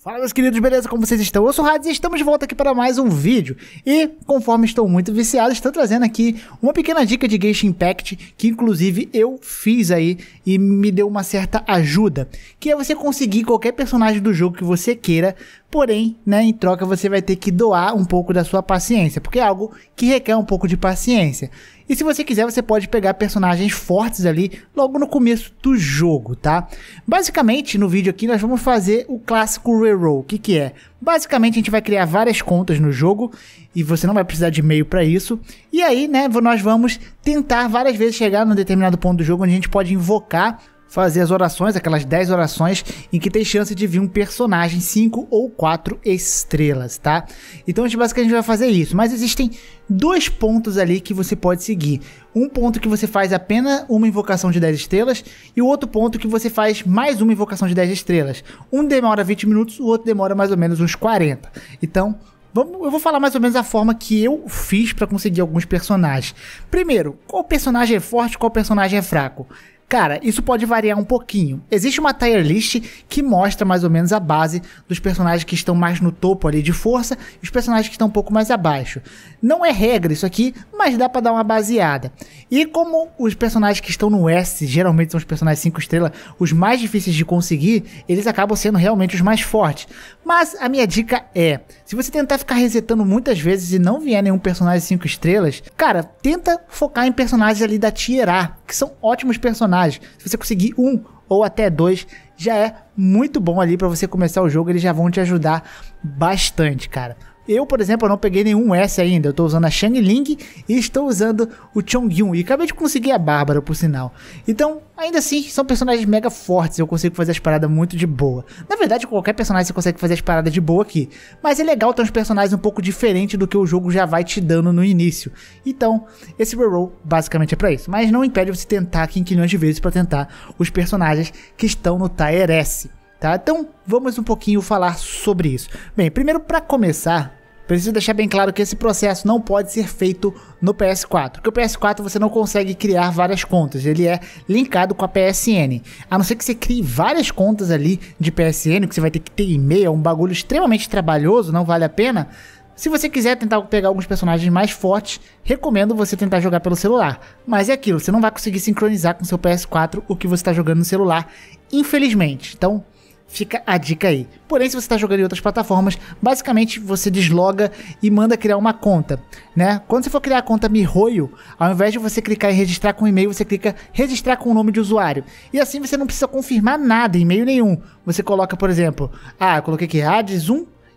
Fala meus queridos, beleza? Como vocês estão? Eu sou o Hades e estamos de volta aqui para mais um vídeo. E, conforme estou muito viciado, estou trazendo aqui uma pequena dica de Genshin Impact, que inclusive eu fiz aí e me deu uma certa ajuda, que é você conseguir qualquer personagem do jogo que você queira, porém, né, em troca você vai ter que doar um pouco da sua paciência, porque é algo que requer um pouco de paciência. E se você quiser, você pode pegar personagens fortes ali logo no começo do jogo, tá? Basicamente, no vídeo aqui nós vamos fazer o clássico reroll. O que que é? Basicamente, a gente vai criar várias contas no jogo e você não vai precisar de e-mail para isso. E aí, né, nós vamos tentar várias vezes chegar num determinado ponto do jogo onde a gente pode invocar fazer as orações, aquelas 10 orações, em que tem chance de vir um personagem 5 ou 4 estrelas, tá? Então a gente basicamente vai fazer isso, mas existem dois pontos ali que você pode seguir. Um ponto que você faz apenas uma invocação de 10 estrelas e o outro ponto que você faz mais uma invocação de 10 estrelas. Um demora 20 minutos, o outro demora mais ou menos uns 40. Então, eu vou falar mais ou menos a forma que eu fiz para conseguir alguns personagens. Primeiro, qual personagem é forte, qual personagem é fraco. Cara, isso pode variar um pouquinho. Existe uma tier list que mostra mais ou menos a base dos personagens que estão mais no topo ali de força e os personagens que estão um pouco mais abaixo. Não é regra isso aqui, mas dá para dar uma baseada. E como os personagens que estão no S geralmente são os personagens 5 estrelas os mais difíceis de conseguir, eles acabam sendo realmente os mais fortes. Mas a minha dica é, se você tentar ficar resetando muitas vezes e não vier nenhum personagem 5 estrelas, cara, tenta focar em personagens ali da tier A que são ótimos personagens. Se você conseguir um ou até dois, já é muito bom ali para você começar o jogo, eles já vão te ajudar bastante, cara. Eu, por exemplo, não peguei nenhum S ainda. Eu tô usando a Shang Ling e estou usando o Chongyun. E acabei de conseguir a Bárbara, por sinal. Então, ainda assim, são personagens mega fortes. Eu consigo fazer as paradas muito de boa. Na verdade, qualquer personagem você consegue fazer as paradas de boa aqui. Mas é legal ter uns personagens um pouco diferentes do que o jogo já vai te dando no início. Então, esse reroll basicamente é pra isso. Mas não impede você tentar aqui quilhões de vezes para tentar os personagens que estão no Tier S. Tá? Então, vamos um pouquinho falar sobre isso. Bem, primeiro para começar, Preciso deixar bem claro que esse processo não pode ser feito no PS4, porque o PS4 você não consegue criar várias contas, ele é linkado com a PSN. A não ser que você crie várias contas ali de PSN, que você vai ter que ter e-mail, é um bagulho extremamente trabalhoso, não vale a pena. Se você quiser tentar pegar alguns personagens mais fortes, recomendo você tentar jogar pelo celular. Mas é aquilo, você não vai conseguir sincronizar com seu PS4 o que você está jogando no celular, infelizmente. Então, Fica a dica aí. Porém, se você está jogando em outras plataformas, basicamente você desloga e manda criar uma conta, né? Quando você for criar a conta Mihoyo, ao invés de você clicar em registrar com e-mail, você clica registrar com o nome de usuário. E assim você não precisa confirmar nada, e-mail nenhum. Você coloca, por exemplo, ah, eu coloquei aqui hades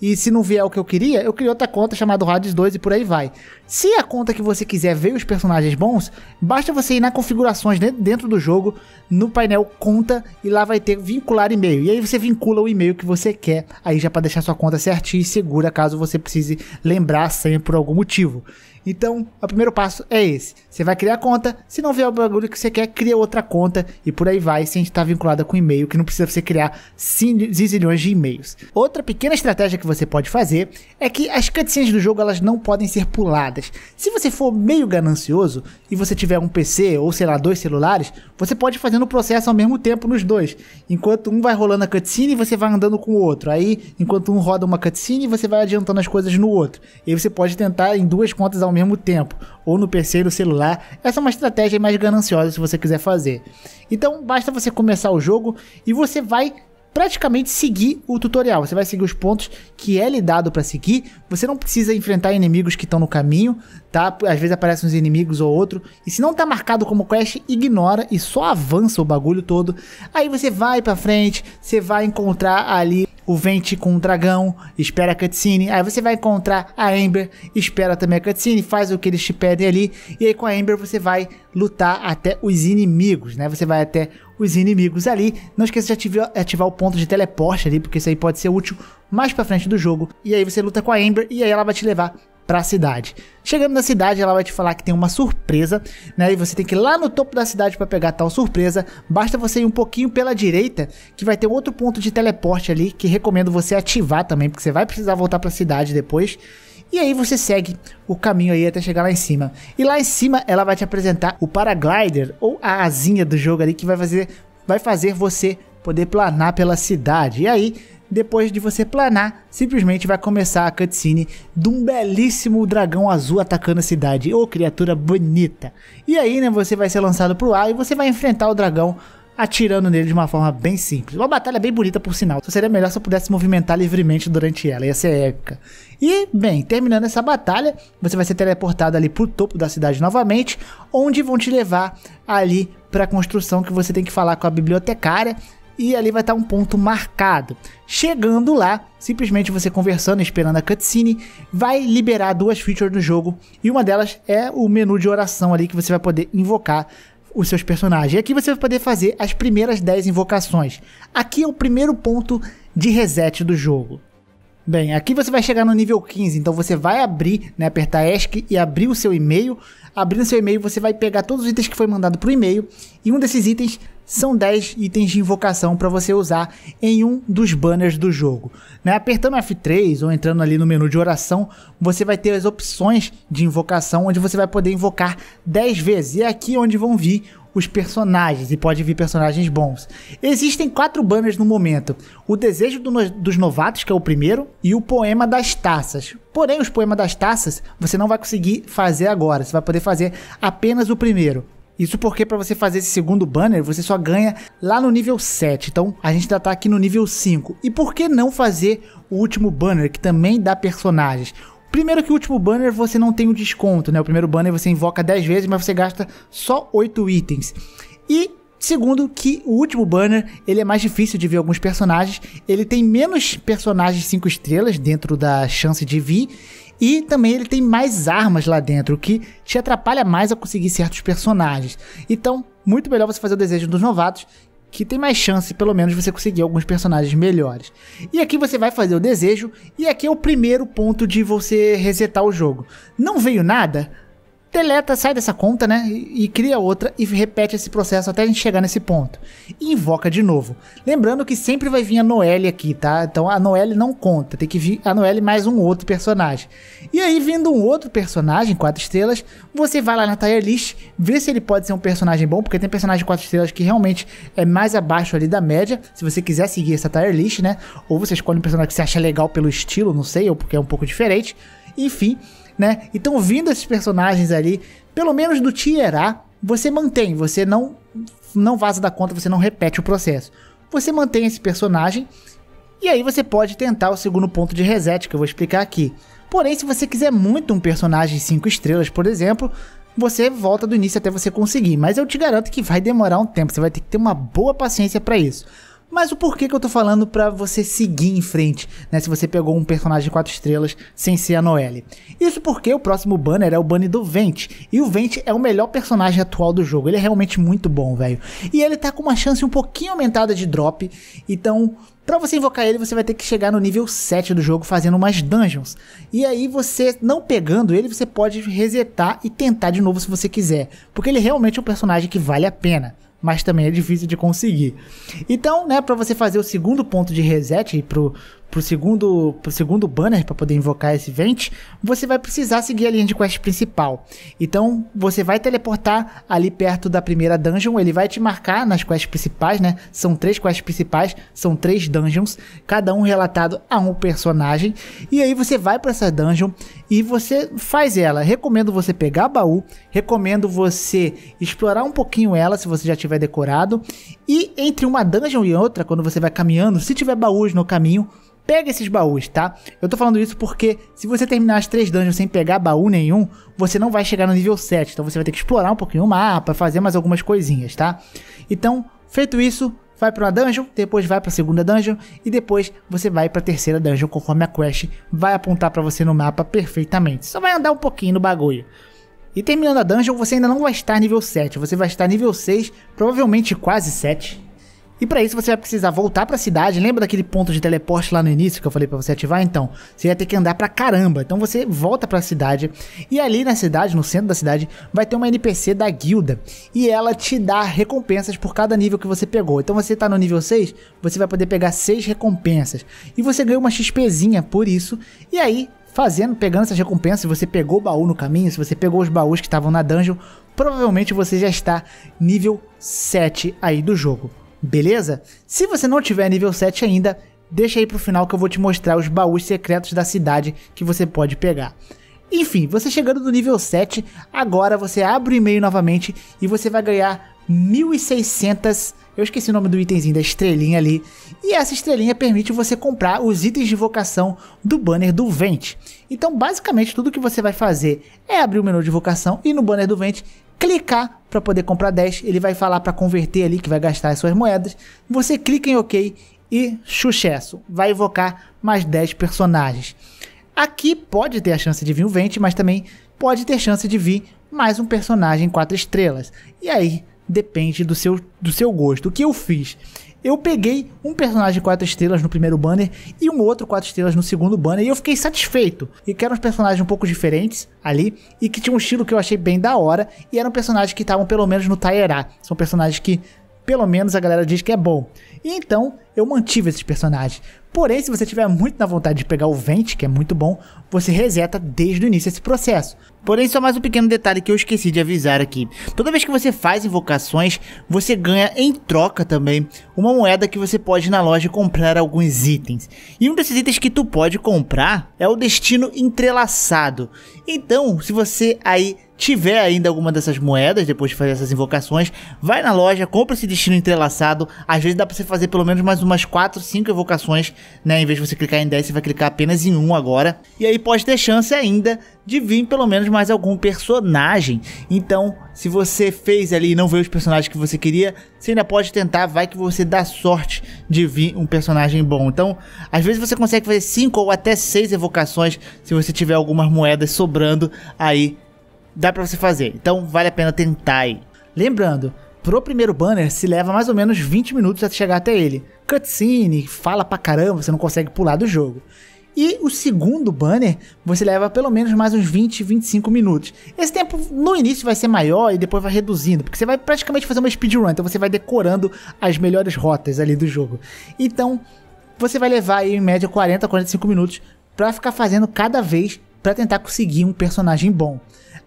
e se não vier o que eu queria, eu crio outra conta chamada Hades 2 e por aí vai. Se a conta que você quiser ver os personagens bons, basta você ir na configurações dentro do jogo, no painel conta e lá vai ter vincular e-mail. E aí você vincula o e-mail que você quer, aí já para deixar sua conta certinha e segura caso você precise lembrar a senha por algum motivo. Então, o primeiro passo é esse. Você vai criar a conta, se não vier o bagulho que você quer, cria outra conta e por aí vai, sem estar tá vinculada com e-mail, que não precisa você criar zilhões de e-mails. Outra pequena estratégia que você pode fazer é que as cutscenes do jogo elas não podem ser puladas. Se você for meio ganancioso e você tiver um PC ou sei lá, dois celulares, você pode fazer o processo ao mesmo tempo nos dois. Enquanto um vai rolando a cutscene, você vai andando com o outro. Aí, enquanto um roda uma cutscene, você vai adiantando as coisas no outro. E aí você pode tentar em duas contas ao mesmo tempo, ou no PC e no celular, essa é uma estratégia mais gananciosa se você quiser fazer. Então basta você começar o jogo e você vai praticamente seguir o tutorial. Você vai seguir os pontos que é lhe dado para seguir. Você não precisa enfrentar inimigos que estão no caminho, tá? Às vezes aparecem uns inimigos ou outro. E se não tá marcado como quest, ignora e só avança o bagulho todo. Aí você vai para frente, você vai encontrar ali o Vente com o dragão, espera a cutscene. Aí você vai encontrar a Ember. espera também a cutscene, faz o que eles te pedem ali. E aí com a Ember você vai lutar até os inimigos, né? Você vai até os inimigos ali. Não esqueça de ativar, ativar o ponto de teleporte ali, porque isso aí pode ser útil mais pra frente do jogo. E aí você luta com a Ember e aí ela vai te levar para a cidade. Chegando na cidade, ela vai te falar que tem uma surpresa, né? E você tem que ir lá no topo da cidade para pegar tal surpresa. Basta você ir um pouquinho pela direita, que vai ter outro ponto de teleporte ali, que recomendo você ativar também, porque você vai precisar voltar para a cidade depois. E aí você segue o caminho aí até chegar lá em cima. E lá em cima ela vai te apresentar o paraglider ou a asinha do jogo ali que vai fazer vai fazer você poder planar pela cidade. E aí depois de você planar, simplesmente vai começar a cutscene de um belíssimo dragão azul atacando a cidade. Ô, oh, criatura bonita! E aí, né, você vai ser lançado pro ar e você vai enfrentar o dragão atirando nele de uma forma bem simples. Uma batalha bem bonita, por sinal. Só seria melhor se eu pudesse movimentar livremente durante ela, ia ser épica. E, bem, terminando essa batalha, você vai ser teleportado ali pro topo da cidade novamente, onde vão te levar ali pra construção que você tem que falar com a bibliotecária, e ali vai estar tá um ponto marcado. Chegando lá, simplesmente você conversando, esperando a cutscene, vai liberar duas features no jogo e uma delas é o menu de oração ali que você vai poder invocar os seus personagens. E aqui você vai poder fazer as primeiras 10 invocações. Aqui é o primeiro ponto de reset do jogo. Bem, aqui você vai chegar no nível 15, então você vai abrir, né, apertar ESC e abrir o seu e-mail. Abrindo seu e-mail, você vai pegar todos os itens que foi mandado para o e-mail, e um desses itens são 10 itens de invocação para você usar em um dos banners do jogo. Né? Apertando F3 ou entrando ali no menu de oração, você vai ter as opções de invocação, onde você vai poder invocar 10 vezes. E é aqui onde vão vir os personagens e pode vir personagens bons. Existem quatro banners no momento: o Desejo do no dos Novatos, que é o primeiro, e o Poema das Taças. Porém, os Poemas das Taças você não vai conseguir fazer agora, você vai poder fazer apenas o primeiro. Isso porque para você fazer esse segundo banner, você só ganha lá no nível 7. Então, a gente ainda tá aqui no nível 5. E por que não fazer o último banner, que também dá personagens? Primeiro que o último banner você não tem o desconto, né? O primeiro banner você invoca 10 vezes, mas você gasta só 8 itens. E Segundo, que o último banner ele é mais difícil de ver alguns personagens, ele tem menos personagens 5 estrelas dentro da chance de vir e também ele tem mais armas lá dentro, o que te atrapalha mais a conseguir certos personagens. Então, muito melhor você fazer o desejo dos novatos, que tem mais chance, pelo menos, de você conseguir alguns personagens melhores. E aqui você vai fazer o desejo, e aqui é o primeiro ponto de você resetar o jogo. Não veio nada? deleta, sai dessa conta, né? E, e, cria outra e repete esse processo até a gente chegar nesse ponto. E invoca de novo. Lembrando que sempre vai vir a Noelle aqui, tá? Então a Noelle não conta, tem que vir a Noelle mais um outro personagem. E aí, vindo um outro personagem, quatro estrelas, você vai lá na tier list, vê se ele pode ser um personagem bom, porque tem personagem quatro estrelas que realmente é mais abaixo ali da média. Se você quiser seguir essa tier list, né? Ou você escolhe um personagem que você acha legal pelo estilo, não sei, ou porque é um pouco diferente. Enfim, né? Então, vindo esses personagens ali, pelo menos do tier A, você mantém, você não não vaza da conta, você não repete o processo. Você mantém esse personagem e aí você pode tentar o segundo ponto de reset que eu vou explicar aqui. Porém, se você quiser muito um personagem 5 estrelas, por exemplo, você volta do início até você conseguir, mas eu te garanto que vai demorar um tempo, você vai ter que ter uma boa paciência para isso. Mas o porquê que eu tô falando para você seguir em frente, né? Se você pegou um personagem de 4 estrelas sem ser a Noelle. Isso porque o próximo banner é o banner do Vente. E o Vente é o melhor personagem atual do jogo. Ele é realmente muito bom, velho. E ele tá com uma chance um pouquinho aumentada de drop. Então, para você invocar ele, você vai ter que chegar no nível 7 do jogo fazendo umas dungeons. E aí você, não pegando ele, você pode resetar e tentar de novo se você quiser. Porque ele realmente é um personagem que vale a pena mas também é difícil de conseguir. Então, né, para você fazer o segundo ponto de reset para pro segundo, pro segundo banner para poder invocar esse event, você vai precisar seguir a linha de quest principal. Então, você vai teleportar ali perto da primeira dungeon, ele vai te marcar nas quests principais, né? São três quests principais, são três dungeons, cada um relatado a um personagem. E aí você vai para essa dungeon e você faz ela. Recomendo você pegar baú, recomendo você explorar um pouquinho ela se você já tiver decorado e entre uma dungeon e outra, quando você vai caminhando, se tiver baús no caminho, pega esses baús, tá? Eu tô falando isso porque se você terminar as três dungeons sem pegar baú nenhum, você não vai chegar no nível 7. Então você vai ter que explorar um pouquinho o mapa, fazer mais algumas coisinhas, tá? Então, feito isso, vai para uma dungeon, depois vai para a segunda dungeon e depois você vai para a terceira dungeon conforme a quest vai apontar para você no mapa perfeitamente. Só vai andar um pouquinho no bagulho. E terminando a dungeon, você ainda não vai estar nível 7, você vai estar nível 6, provavelmente quase 7. E para isso você vai precisar voltar para a cidade. Lembra daquele ponto de teleporte lá no início que eu falei para você ativar? Então, você vai ter que andar para caramba. Então você volta para a cidade e ali na cidade, no centro da cidade, vai ter uma NPC da guilda e ela te dá recompensas por cada nível que você pegou. Então você tá no nível 6, você vai poder pegar 6 recompensas e você ganha uma XPzinha por isso. E aí fazendo, pegando essas recompensas, se você pegou o baú no caminho, se você pegou os baús que estavam na dungeon, provavelmente você já está nível 7 aí do jogo, beleza? Se você não tiver nível 7 ainda, deixa aí pro final que eu vou te mostrar os baús secretos da cidade que você pode pegar. Enfim, você chegando no nível 7, agora você abre o e-mail novamente e você vai ganhar 1600 eu esqueci o nome do itemzinho da estrelinha ali. E essa estrelinha permite você comprar os itens de vocação do banner do Vent. Então, basicamente, tudo que você vai fazer é abrir o menu de vocação e no banner do Vent clicar para poder comprar 10. Ele vai falar para converter ali, que vai gastar as suas moedas. Você clica em OK e sucesso. Vai evocar mais 10 personagens. Aqui pode ter a chance de vir o Vente, mas também pode ter chance de vir mais um personagem 4 estrelas. E aí, depende do seu, do seu gosto. O que eu fiz? Eu peguei um personagem 4 estrelas no primeiro banner e um outro 4 estrelas no segundo banner e eu fiquei satisfeito. E que eram uns personagens um pouco diferentes ali e que tinham um estilo que eu achei bem da hora e eram personagens que estavam pelo menos no Taerá. São personagens que pelo menos a galera diz que é bom. E então eu mantive esses personagens. Porém, se você tiver muito na vontade de pegar o Vente, que é muito bom, você reseta desde o início esse processo. Porém, só mais um pequeno detalhe que eu esqueci de avisar aqui. Toda vez que você faz invocações, você ganha em troca também uma moeda que você pode ir na loja comprar alguns itens. E um desses itens que tu pode comprar é o destino entrelaçado. Então, se você aí tiver ainda alguma dessas moedas depois de fazer essas invocações, vai na loja, compra esse destino entrelaçado. Às vezes dá para você fazer pelo menos mais umas 4, 5 invocações, né? Em vez de você clicar em 10, você vai clicar apenas em um agora. E aí pode ter chance ainda de vir pelo menos mais algum personagem. Então, se você fez ali e não veio os personagens que você queria, você ainda pode tentar, vai que você dá sorte de vir um personagem bom. Então, às vezes você consegue fazer 5 ou até 6 evocações se você tiver algumas moedas sobrando aí. Dá pra você fazer, então vale a pena tentar aí. Lembrando, pro primeiro banner se leva mais ou menos 20 minutos até chegar até ele. Cutscene, fala pra caramba, você não consegue pular do jogo. E o segundo banner você leva pelo menos mais uns 20, 25 minutos. Esse tempo no início vai ser maior e depois vai reduzindo, porque você vai praticamente fazer uma speedrun, então você vai decorando as melhores rotas ali do jogo. Então você vai levar aí em média 40, 45 minutos para ficar fazendo cada vez para tentar conseguir um personagem bom.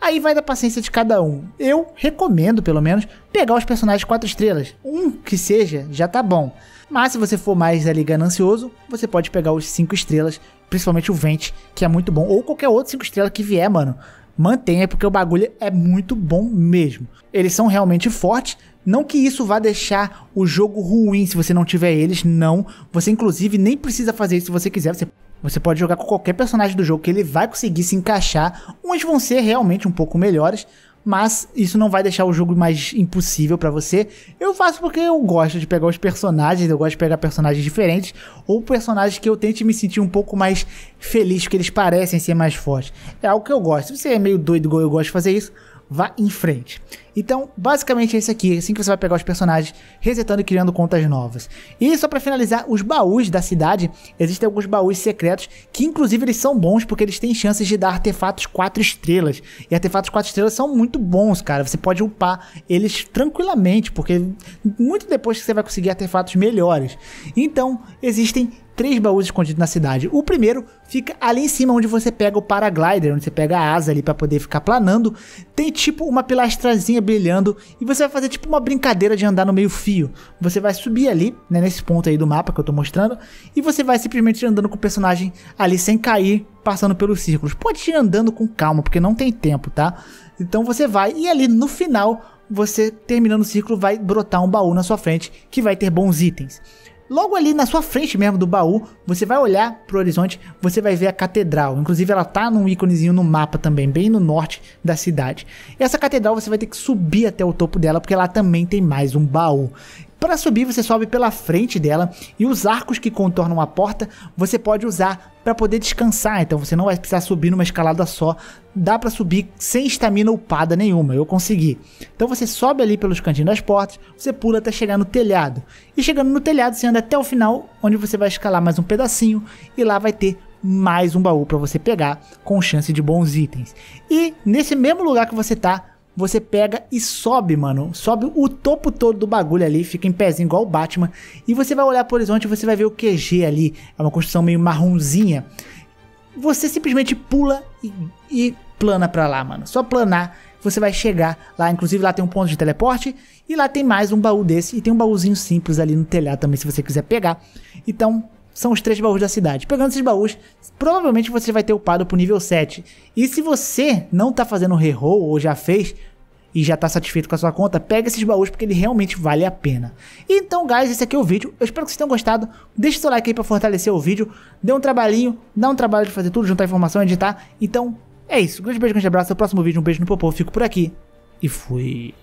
Aí vai da paciência de cada um. Eu recomendo, pelo menos, pegar os personagens 4 estrelas. Um que seja, já tá bom. Mas se você for mais ali ganancioso, você pode pegar os 5 estrelas, principalmente o Vente, que é muito bom. Ou qualquer outro 5 estrelas que vier, mano. Mantenha, porque o bagulho é muito bom mesmo. Eles são realmente fortes, não que isso vá deixar o jogo ruim se você não tiver eles, não. Você, inclusive, nem precisa fazer isso se você quiser. Você você pode jogar com qualquer personagem do jogo que ele vai conseguir se encaixar. Uns vão ser realmente um pouco melhores, mas isso não vai deixar o jogo mais impossível para você. Eu faço porque eu gosto de pegar os personagens, eu gosto de pegar personagens diferentes ou personagens que eu tente me sentir um pouco mais feliz, porque eles parecem ser mais fortes. É algo que eu gosto. Se você é meio doido igual eu gosto de fazer isso, vá em frente. Então, basicamente é isso aqui, é assim que você vai pegar os personagens, resetando e criando contas novas. E só para finalizar, os baús da cidade, existem alguns baús secretos, que inclusive eles são bons porque eles têm chances de dar artefatos 4 estrelas. E artefatos 4 estrelas são muito bons, cara, você pode upar eles tranquilamente, porque muito depois que você vai conseguir artefatos melhores. Então, existem três baús escondidos na cidade. O primeiro fica ali em cima, onde você pega o paraglider, onde você pega a asa ali para poder ficar planando. Tem tipo uma pilastrazinha brilhando e você vai fazer tipo uma brincadeira de andar no meio fio. Você vai subir ali, né, nesse ponto aí do mapa que eu tô mostrando, e você vai simplesmente andando com o personagem ali sem cair, passando pelos círculos. Pode ir andando com calma, porque não tem tempo, tá? Então você vai e ali no final, você terminando o círculo vai brotar um baú na sua frente que vai ter bons itens. Logo ali na sua frente mesmo do baú, você vai olhar pro horizonte, você vai ver a catedral. Inclusive ela tá num íconezinho no mapa também, bem no norte da cidade. E essa catedral você vai ter que subir até o topo dela, porque lá também tem mais um baú. Para subir, você sobe pela frente dela e os arcos que contornam a porta você pode usar para poder descansar, então você não vai precisar subir numa escalada só. Dá para subir sem estamina upada nenhuma, eu consegui. Então você sobe ali pelos cantinhos das portas, você pula até chegar no telhado. E chegando no telhado, você anda até o final, onde você vai escalar mais um pedacinho e lá vai ter mais um baú para você pegar com chance de bons itens. E nesse mesmo lugar que você tá, você pega e sobe, mano. Sobe o topo todo do bagulho ali, fica em pezinho igual o Batman. E você vai olhar pro horizonte e você vai ver o QG ali. É uma construção meio marronzinha. Você simplesmente pula e, e plana pra lá, mano. Só planar, você vai chegar lá. Inclusive lá tem um ponto de teleporte. E lá tem mais um baú desse. E tem um baúzinho simples ali no telhado também, se você quiser pegar. Então, são os três baús da cidade. Pegando esses baús, provavelmente você vai ter upado pro nível 7. E se você não tá fazendo reroll ou já fez, e já está satisfeito com a sua conta, pega esses baús porque ele realmente vale a pena. Então, guys, esse aqui é o vídeo. Eu espero que vocês tenham gostado. Deixe seu like aí para fortalecer o vídeo. Dê um trabalhinho, dá um trabalho de fazer tudo, juntar informação, editar. Então, é isso. Um grande beijo, um grande abraço. o próximo vídeo, um beijo no popô. Fico por aqui e fui.